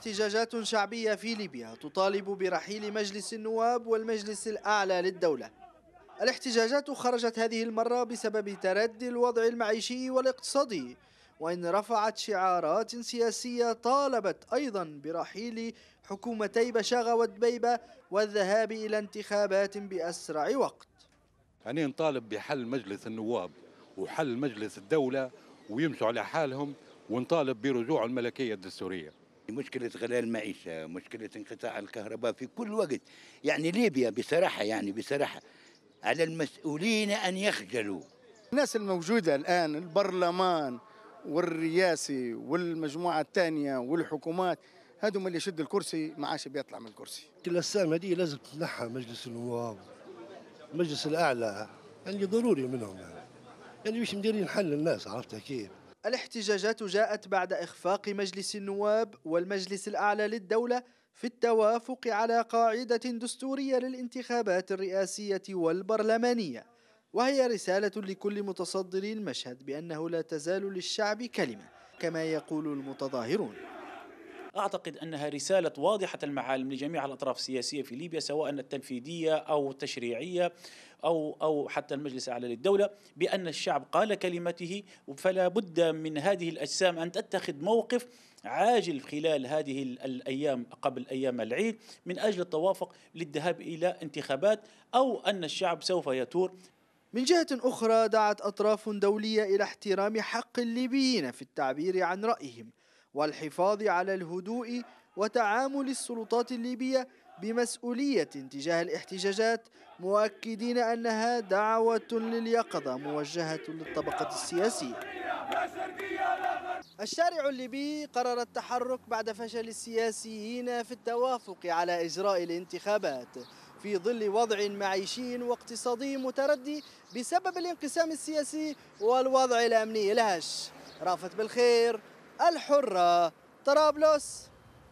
احتجاجات شعبية في ليبيا تطالب برحيل مجلس النواب والمجلس الأعلى للدولة الاحتجاجات خرجت هذه المرة بسبب تردي الوضع المعيشي والاقتصادي وإن رفعت شعارات سياسية طالبت أيضا برحيل حكومتي بشاغة ودبيبة والذهاب إلى انتخابات بأسرع وقت يعني نطالب بحل مجلس النواب وحل مجلس الدولة ويمشوا على حالهم ونطالب برجوع الملكية الدستورية مشكلة غلاء المعيشة مشكلة انقطاع الكهرباء في كل وقت يعني ليبيا بصراحة يعني بصراحة على المسؤولين أن يخجلوا الناس الموجودة الآن البرلمان والرئاسي والمجموعة الثانية والحكومات هذوما اللي يشد الكرسي ما عادش بيطلع من الكرسي الأجسام هذه لازم تتنحى مجلس النواب المجلس الأعلى يعني ضروري منهم يعني, يعني مش مديرين حل الناس عرفتها كيف الاحتجاجات جاءت بعد إخفاق مجلس النواب والمجلس الأعلى للدولة في التوافق على قاعدة دستورية للانتخابات الرئاسية والبرلمانية وهي رسالة لكل متصدر المشهد بأنه لا تزال للشعب كلمة كما يقول المتظاهرون أعتقد أنها رسالة واضحة المعالم لجميع الأطراف السياسية في ليبيا سواء التنفيذية أو التشريعية أو أو حتى المجلس الأعلى للدولة بأن الشعب قال كلمته فلا بد من هذه الأجسام أن تتخذ موقف عاجل خلال هذه الأيام قبل أيام العيد من أجل التوافق للذهاب إلى انتخابات أو أن الشعب سوف يثور من جهة أخرى دعت أطراف دولية إلى احترام حق الليبيين في التعبير عن رأيهم والحفاظ على الهدوء وتعامل السلطات الليبية بمسؤولية تجاه الاحتجاجات مؤكدين أنها دعوة لليقظة موجهة للطبقة السياسية الشارع الليبي قرر التحرك بعد فشل السياسيين في التوافق على إجراء الانتخابات في ظل وضع معيشي واقتصادي متردي بسبب الانقسام السياسي والوضع الأمني الهش رافت بالخير الحرة طرابلس